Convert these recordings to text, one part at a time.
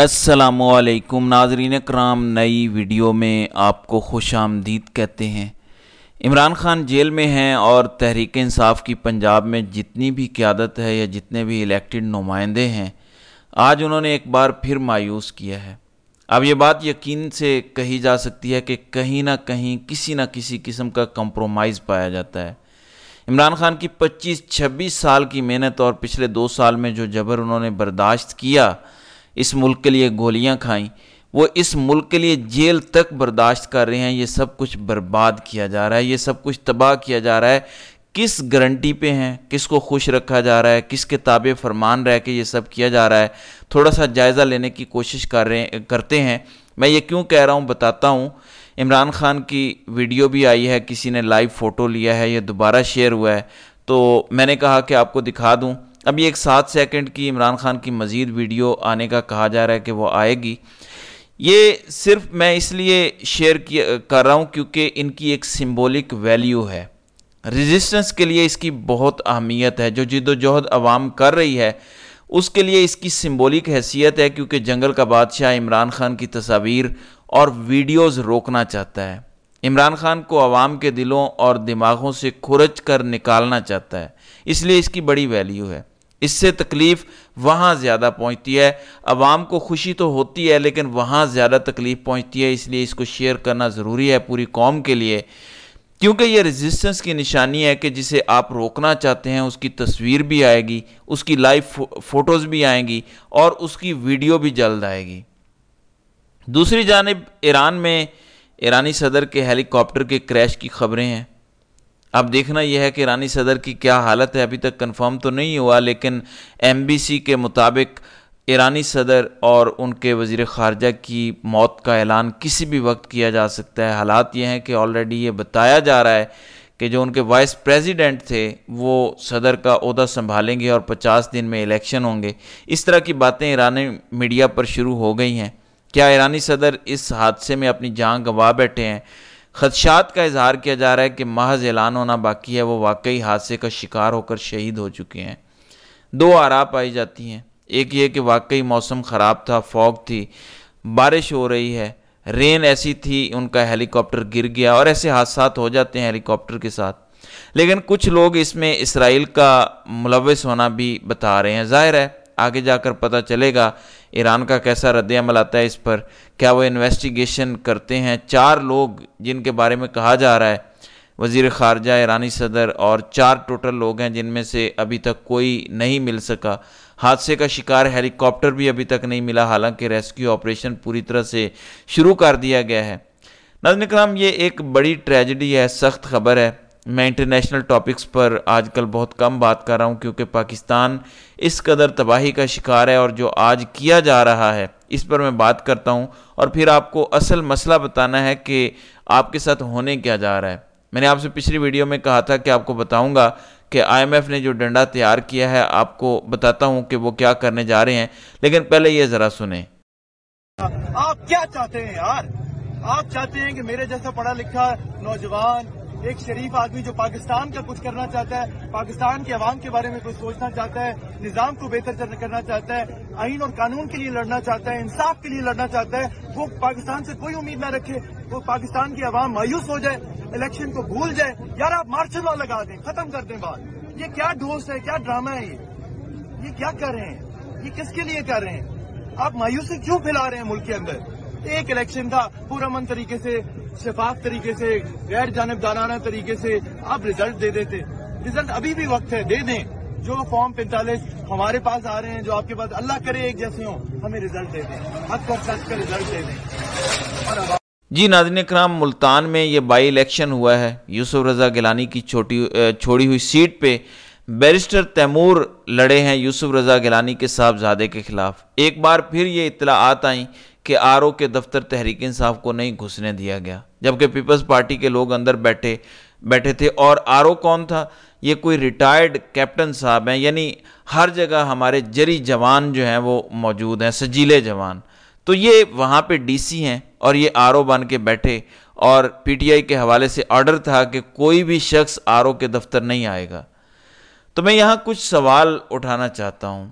السلام علیکم ناظرین اکرام نئی ویڈیو میں آپ کو خوش آمدید کہتے ہیں عمران خان جیل میں ہیں اور تحریک انصاف کی پنجاب میں جتنی بھی قیادت ہے یا جتنے بھی الیکٹڈ نمائندے ہیں آج انہوں نے ایک بار پھر مایوس کیا ہے اب یہ بات یقین سے کہی جا سکتی ہے کہ کہیں نہ کہیں کسی نہ کسی قسم کا کمپرومائز پایا جاتا ہے عمران خان کی پچیس چھبیس سال کی محنت اور پچھلے دو سال میں جو جبر انہوں نے برداشت کیا اس ملک کے لیے گولیاں کھائیں وہ اس ملک کے لیے جیل تک برداشت کر رہے ہیں یہ سب کچھ برباد کیا جا رہا ہے یہ سب کچھ تباہ کیا جا رہا ہے کس گارنٹی پہ ہیں کس کو خوش رکھا جا رہا ہے کس کے تابع فرمان رہ کے یہ سب کیا جا رہا ہے تھوڑا سا جائزہ لینے کی کوشش کر رہے ہیں کرتے ہیں میں یہ کیوں کہہ رہا ہوں بتاتا ہوں عمران خان کی ویڈیو بھی آئی ہے کسی نے لائیو فوٹو لیا ہے یہ دوبارہ شیئر ہوا ہے تو میں نے کہا کہ آپ کو دکھا دوں اب یہ ایک سات سیکنڈ کی عمران خان کی مزید ویڈیو آنے کا کہا جا رہا ہے کہ وہ آئے گی یہ صرف میں اس لیے شیئر کر رہا ہوں کیونکہ ان کی ایک سمبولک ویلیو ہے ریزسٹنس کے لیے اس کی بہت اہمیت ہے جو جد و جہد عوام کر رہی ہے اس کے لیے اس کی سمبولک حیثیت ہے کیونکہ جنگل کا بادشاہ عمران خان کی تصاویر اور ویڈیوز روکنا چاہتا ہے عمران خان کو عوام کے دلوں اور دماغوں سے کھرچ کر نکالنا چاہتا ہے اس لیے اس کی بڑی ویلیو ہے اس سے تکلیف وہاں زیادہ پہنچتی ہے عوام کو خوشی تو ہوتی ہے لیکن وہاں زیادہ تکلیف پہنچتی ہے اس لیے اس کو شیئر کرنا ضروری ہے پوری قوم کے لیے کیونکہ یہ ریزسٹنس کی نشانی ہے کہ جسے آپ روکنا چاہتے ہیں اس کی تصویر بھی آئے گی اس کی لائیو فوٹوز بھی آئیں گی اور اس کی ویڈیو بھی جلد آئے گی دوسری جانب ایران میں ایرانی صدر کے ہیلی کاپٹر کے کریش کی خبریں ہیں اب دیکھنا یہ ہے کہ رانی صدر کی کیا حالت ہے ابھی تک کنفرم تو نہیں ہوا لیکن ایم بی سی کے مطابق ایرانی صدر اور ان کے وزیر خارجہ کی موت کا اعلان کسی بھی وقت کیا جا سکتا ہے حالات یہ ہیں کہ آلریڈی یہ بتایا جا رہا ہے کہ جو ان کے وائس پریزیڈنٹ تھے وہ صدر کا عہدہ سنبھالیں گے اور پچاس دن میں الیکشن ہوں گے اس طرح کی باتیں ایرانی میڈیا پر شروع ہو گئی ہیں کیا ایرانی صدر اس حادثے میں اپنی جان گنوا بیٹھے ہیں خدشات کا اظہار کیا جا رہا ہے کہ محض اعلان ہونا باقی ہے وہ واقعی حادثے کا شکار ہو کر شہید ہو چکے ہیں دو آرا پائی جاتی ہیں ایک یہ کہ واقعی موسم خراب تھا فوگ تھی بارش ہو رہی ہے رین ایسی تھی ان کا ہیلی کاپٹر گر گیا اور ایسے حادثات ہو جاتے ہیں ہیلی کاپٹر کے ساتھ لیکن کچھ لوگ اس میں اسرائیل کا ملوث ہونا بھی بتا رہے ہیں ظاہر ہے آگے جا کر پتا چلے گا ایران کا کیسا رد عمل آتا ہے اس پر کیا وہ انویسٹیگیشن کرتے ہیں چار لوگ جن کے بارے میں کہا جا رہا ہے وزیر خارجہ ایرانی صدر اور چار ٹوٹل لوگ ہیں جن میں سے ابھی تک کوئی نہیں مل سکا حادثے کا شکار ہیلی کاپٹر بھی ابھی تک نہیں ملا حالانکہ ریسکیو آپریشن پوری طرح سے شروع کر دیا گیا ہے نظم کرام یہ ایک بڑی ٹریجڈی ہے سخت خبر ہے میں انٹرنیشنل ٹاپکس پر آج کل بہت کم بات کر رہا ہوں کیونکہ پاکستان اس قدر تباہی کا شکار ہے اور جو آج کیا جا رہا ہے اس پر میں بات کرتا ہوں اور پھر آپ کو اصل مسئلہ بتانا ہے کہ آپ کے ساتھ ہونے کیا جا رہا ہے میں نے آپ سے پچھلی ویڈیو میں کہا تھا کہ آپ کو بتاؤں گا کہ آئی ایم ایف نے جو ڈنڈا تیار کیا ہے آپ کو بتاتا ہوں کہ وہ کیا کرنے جا رہے ہیں لیکن پہلے یہ ذرا سنیں آپ کیا چاہتے ہیں یار آپ چاہتے ہیں کہ میرے جیسا پڑھا لکھا نوجوان ایک شریف آدمی جو پاکستان کا کچھ کرنا چاہتا ہے پاکستان کے عوام کے بارے میں کچھ سوچنا چاہتا ہے نظام کو بہتر کرنا چاہتا ہے آئین اور قانون کے لیے لڑنا چاہتا ہے انصاف کے لیے لڑنا چاہتا ہے وہ پاکستان سے کوئی امید نہ رکھے وہ پاکستان کی عوام مایوس ہو جائے الیکشن کو بھول جائے یار آپ مارشل لا لگا دیں ختم کر دیں بات یہ کیا ڈوس ہے کیا ڈرامہ ہے یہ یہ کیا کر رہے ہیں یہ کس کے لیے کر رہے ہیں آپ مایوسی کیوں پھیلا رہے ہیں ملک کے اندر ایک الیکشن تھا پورا من طریقے سے شفاف طریقے سے غیر جانبدارانہ طریقے سے آپ ریزلٹ دے دیتے ریزلٹ ابھی بھی وقت ہے دے دیں جو فارم پینتالیس ہمارے پاس آ رہے ہیں جو آپ کے پاس اللہ کرے ایک جیسے ہوں ہمیں ریزلٹ دے دیں حق اور سچ کا ریزلٹ دے دیں اور جی ناظرین کرام ملتان میں یہ بائی الیکشن ہوا ہے یوسف رضا گلانی کی چھوٹی چھوڑی ہوئی سیٹ پہ بیرسٹر تیمور لڑے ہیں یوسف رضا گلانی کے صاحبزادے کے خلاف ایک بار پھر یہ اطلاعات آئیں کہ آر او کے دفتر تحریک انصاف کو نہیں گھسنے دیا گیا جبکہ پیپلز پارٹی کے لوگ اندر بیٹھے بیٹھے تھے اور آر او کون تھا یہ کوئی ریٹائرڈ کیپٹن صاحب ہیں یعنی ہر جگہ ہمارے جری جوان جو ہیں وہ موجود ہیں سجیلے جوان تو یہ وہاں پہ ڈی سی ہیں اور یہ آر او بن کے بیٹھے اور پی ٹی آئی کے حوالے سے آرڈر تھا کہ کوئی بھی شخص آر او کے دفتر نہیں آئے گا تو میں یہاں کچھ سوال اٹھانا چاہتا ہوں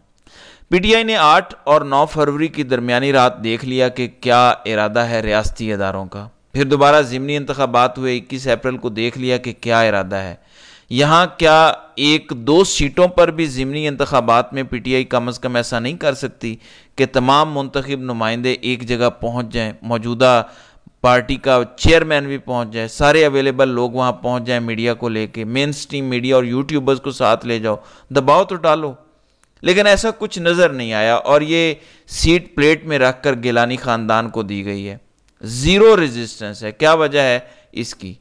پی ٹی آئی نے آٹھ اور نو فروری کی درمیانی رات دیکھ لیا کہ کیا ارادہ ہے ریاستی اداروں کا پھر دوبارہ ضمنی انتخابات ہوئے اکیس اپریل کو دیکھ لیا کہ کیا ارادہ ہے یہاں کیا ایک دو سیٹوں پر بھی ضمنی انتخابات میں پی ٹی آئی کم از کم ایسا نہیں کر سکتی کہ تمام منتخب نمائندے ایک جگہ پہنچ جائیں موجودہ پارٹی کا چیئرمین بھی پہنچ جائے سارے اویلیبل لوگ وہاں پہنچ جائیں میڈیا کو لے کے مین سٹریم میڈیا اور یوٹیوبرز کو ساتھ لے جاؤ دباؤ تو ڈالو لیکن ایسا کچھ نظر نہیں آیا اور یہ سیٹ پلیٹ میں رکھ کر گیلانی خاندان کو دی گئی ہے زیرو ریزسٹنس ہے کیا وجہ ہے اس کی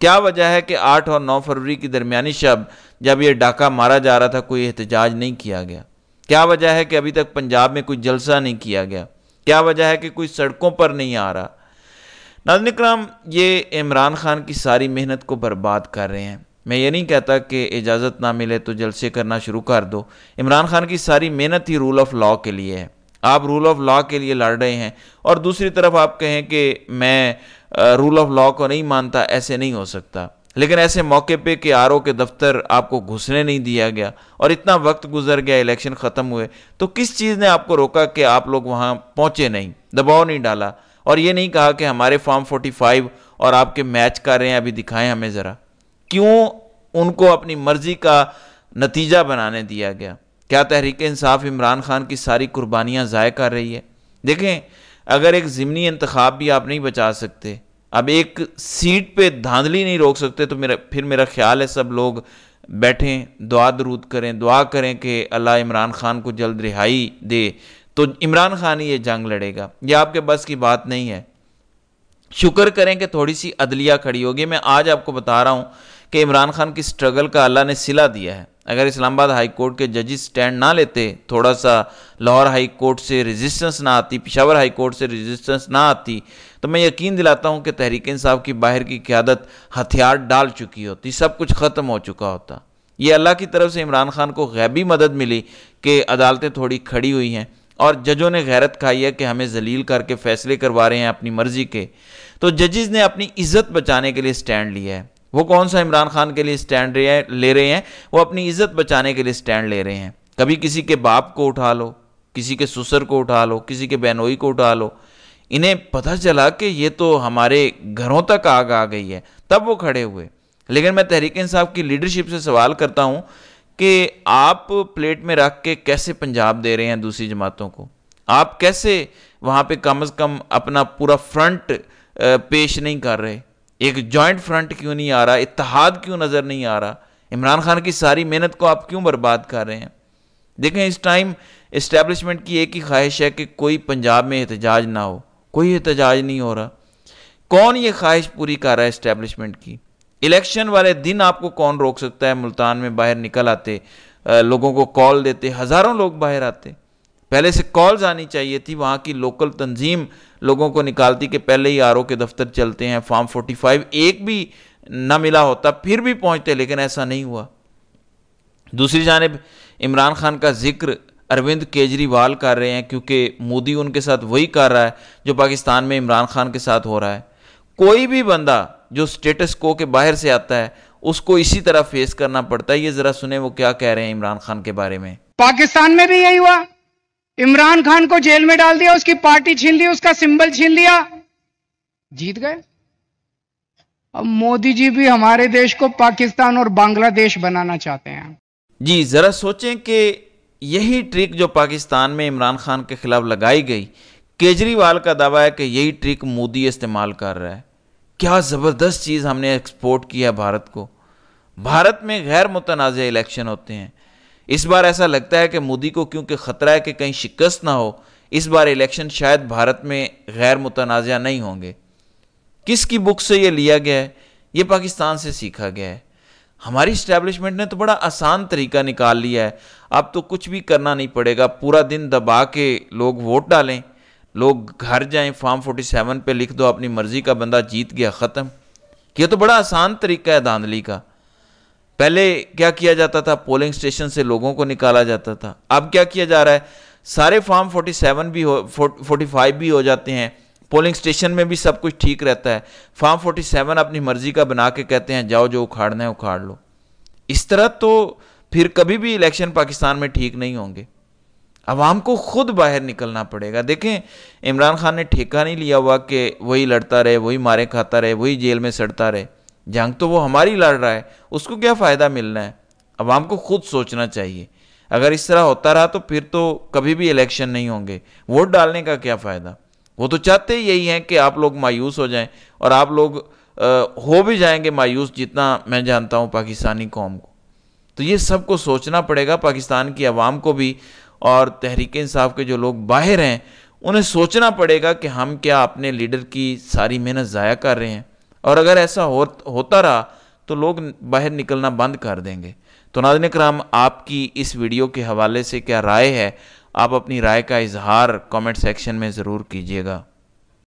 کیا وجہ ہے کہ آٹھ اور نو فروری کی درمیانی شب جب یہ ڈاکہ مارا جا رہا تھا کوئی احتجاج نہیں کیا گیا کیا وجہ ہے کہ ابھی تک پنجاب میں کوئی جلسہ نہیں کیا گیا کیا وجہ ہے کہ کوئی سڑکوں پر نہیں آ رہا ناظرین اکرام یہ عمران خان کی ساری محنت کو برباد کر رہے ہیں میں یہ نہیں کہتا کہ اجازت نہ ملے تو جلسے کرنا شروع کر دو عمران خان کی ساری محنت ہی رول آف لاء کے لیے ہے آپ رول آف لاء کے لیے لڑ رہے ہیں اور دوسری طرف آپ کہیں کہ میں رول آف لاء کو نہیں مانتا ایسے نہیں ہو سکتا لیکن ایسے موقع پہ کہ آر او کے دفتر آپ کو گھسنے نہیں دیا گیا اور اتنا وقت گزر گیا الیکشن ختم ہوئے تو کس چیز نے آپ کو روکا کہ آپ لوگ وہاں پہنچے نہیں دباؤ نہیں ڈالا اور یہ نہیں کہا کہ ہمارے فارم فورٹی فائیو اور آپ کے میچ کر رہے ہیں ابھی دکھائیں ہمیں ذرا کیوں ان کو اپنی مرضی کا نتیجہ بنانے دیا گیا کیا تحریک انصاف عمران خان کی ساری قربانیاں ضائع کر رہی ہے دیکھیں اگر ایک ضمنی انتخاب بھی آپ نہیں بچا سکتے اب ایک سیٹ پہ دھاندلی نہیں روک سکتے تو میرا پھر میرا خیال ہے سب لوگ بیٹھیں دعا درود کریں دعا کریں کہ اللہ عمران خان کو جلد رہائی دے تو عمران خان ہی یہ جنگ لڑے گا یہ آپ کے بس کی بات نہیں ہے شکر کریں کہ تھوڑی سی عدلیہ کھڑی ہوگی میں آج آپ کو بتا رہا ہوں کہ عمران خان کی سٹرگل کا اللہ نے سلا دیا ہے اگر اسلام آباد ہائی کورٹ کے ججز سٹینڈ نہ لیتے تھوڑا سا لاہور ہائی کورٹ سے ریزسٹنس نہ آتی پشاور ہائی کورٹ سے ریزسٹنس نہ آتی تو میں یقین دلاتا ہوں کہ تحریک انصاف کی باہر کی قیادت ہتھیار ڈال چکی ہوتی سب کچھ ختم ہو چکا ہوتا یہ اللہ کی طرف سے عمران خان کو غیبی مدد ملی کہ عدالتیں تھوڑی کھڑی ہوئی ہیں اور ججوں نے غیرت کھائی ہے کہ ہمیں ذلیل کر کے فیصلے کروا رہے ہیں اپنی مرضی کے تو ججز نے اپنی عزت بچانے کے لیے سٹینڈ لیا ہے وہ کون سا عمران خان کے لیے اسٹینڈ لے رہے ہیں وہ اپنی عزت بچانے کے لیے اسٹینڈ لے رہے ہیں کبھی کسی کے باپ کو اٹھا لو کسی کے سسر کو اٹھا لو کسی کے بہنوئی کو اٹھا لو انہیں پتہ چلا کہ یہ تو ہمارے گھروں تک آگ آ گئی ہے تب وہ کھڑے ہوئے لیکن میں تحریک انصاف کی لیڈرشپ سے سوال کرتا ہوں کہ آپ پلیٹ میں رکھ کے کیسے پنجاب دے رہے ہیں دوسری جماعتوں کو آپ کیسے وہاں پہ کم از کم اپنا پورا فرنٹ پیش نہیں کر رہے ایک جوائنٹ فرنٹ کیوں نہیں آ رہا اتحاد کیوں نظر نہیں آ رہا عمران خان کی ساری محنت کو آپ کیوں برباد کر رہے ہیں دیکھیں اس ٹائم اسٹیبلشمنٹ کی ایک ہی خواہش ہے کہ کوئی پنجاب میں احتجاج نہ ہو کوئی احتجاج نہیں ہو رہا کون یہ خواہش پوری کر رہا ہے اسٹیبلشمنٹ کی الیکشن والے دن آپ کو کون روک سکتا ہے ملتان میں باہر نکل آتے لوگوں کو کال دیتے ہزاروں لوگ باہر آتے پہلے سے کالز آنی چاہیے تھی وہاں کی لوکل تنظیم لوگوں کو نکالتی کہ پہلے ہی آر او کے دفتر چلتے ہیں فارم فورٹی فائیو ایک بھی نہ ملا ہوتا پھر بھی پہنچتے لیکن ایسا نہیں ہوا دوسری جانب عمران خان کا ذکر اروند کیجریوال کر رہے ہیں کیونکہ مودی ان کے ساتھ وہی کر رہا ہے جو پاکستان میں عمران خان کے ساتھ ہو رہا ہے کوئی بھی بندہ جو اسٹیٹس کو کے باہر سے آتا ہے اس کو اسی طرح فیس کرنا پڑتا ہے یہ ذرا سنیں وہ کیا کہہ رہے ہیں عمران خان کے بارے میں پاکستان میں بھی یہی ہوا عمران خان کو جیل میں ڈال دیا اس کی پارٹی چھین لی جیت گئے اب مودی جی بھی ہمارے دیش کو پاکستان اور بنگلہ دیش بنانا چاہتے ہیں جی ذرا سوچیں کہ یہی ٹرک جو پاکستان میں عمران خان کے خلاف لگائی گئی کیجریوال کا دعویٰ ہے کہ یہی ٹرک مودی استعمال کر رہا ہے کیا زبردست چیز ہم نے ایکسپورٹ کیا بھارت کو بھارت میں غیر متنازع الیکشن ہوتے ہیں اس بار ایسا لگتا ہے کہ مودی کو کیونکہ خطرہ ہے کہ کہیں شکست نہ ہو اس بار الیکشن شاید بھارت میں غیر متنازعہ نہیں ہوں گے کس کی بک سے یہ لیا گیا ہے یہ پاکستان سے سیکھا گیا ہے ہماری اسٹیبلشمنٹ نے تو بڑا آسان طریقہ نکال لیا ہے اب تو کچھ بھی کرنا نہیں پڑے گا پورا دن دبا کے لوگ ووٹ ڈالیں لوگ گھر جائیں فارم فورٹی سیون پہ لکھ دو اپنی مرضی کا بندہ جیت گیا ختم یہ تو بڑا آسان طریقہ ہے داندلی کا پہلے کیا کیا جاتا تھا پولنگ اسٹیشن سے لوگوں کو نکالا جاتا تھا اب کیا کیا جا رہا ہے سارے فارم فورٹی سیون بھی ہو فورٹی فائیو بھی ہو جاتے ہیں پولنگ اسٹیشن میں بھی سب کچھ ٹھیک رہتا ہے فارم فورٹی سیون اپنی مرضی کا بنا کے کہتے ہیں جاؤ جو اکھاڑنا ہے اکھاڑ لو اس طرح تو پھر کبھی بھی الیکشن پاکستان میں ٹھیک نہیں ہوں گے عوام کو خود باہر نکلنا پڑے گا دیکھیں عمران خان نے ٹھیکہ نہیں لیا ہوا کہ وہی لڑتا رہے وہی مارے کھاتا رہے وہی جیل میں سڑتا رہے جنگ تو وہ ہماری لڑ رہا ہے اس کو کیا فائدہ ملنا ہے عوام کو خود سوچنا چاہیے اگر اس طرح ہوتا رہا تو پھر تو کبھی بھی الیکشن نہیں ہوں گے ووٹ ڈالنے کا کیا فائدہ وہ تو چاہتے ہی یہی ہیں کہ آپ لوگ مایوس ہو جائیں اور آپ لوگ ہو بھی جائیں گے مایوس جتنا میں جانتا ہوں پاکستانی قوم کو تو یہ سب کو سوچنا پڑے گا پاکستان کی عوام کو بھی اور تحریک انصاف کے جو لوگ باہر ہیں انہیں سوچنا پڑے گا کہ ہم کیا اپنے لیڈر کی ساری محنت ضائع کر رہے ہیں اور اگر ایسا ہوتا رہا تو لوگ باہر نکلنا بند کر دیں گے تو ناظرین کرام آپ کی اس ویڈیو کے حوالے سے کیا رائے ہے آپ اپنی رائے کا اظہار کامنٹ سیکشن میں ضرور کیجیے گا